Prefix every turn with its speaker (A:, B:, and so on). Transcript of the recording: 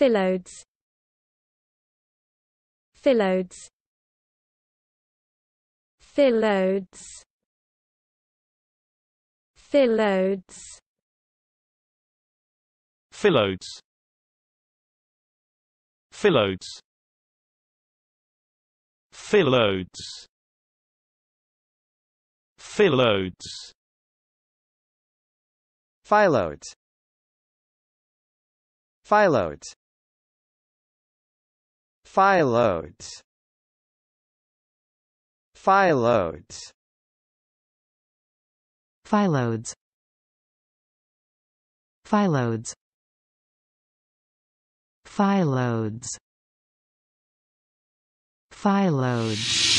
A: Phyllodes Phyllodes Phyllodes Phyllodes Phyllodes Phyllodes Phyllodes Phyllodes Phyllodes Phyllodes Phyllodes Phyllodes Phyllodes
B: Phyllodes Phyllodes Phyllodes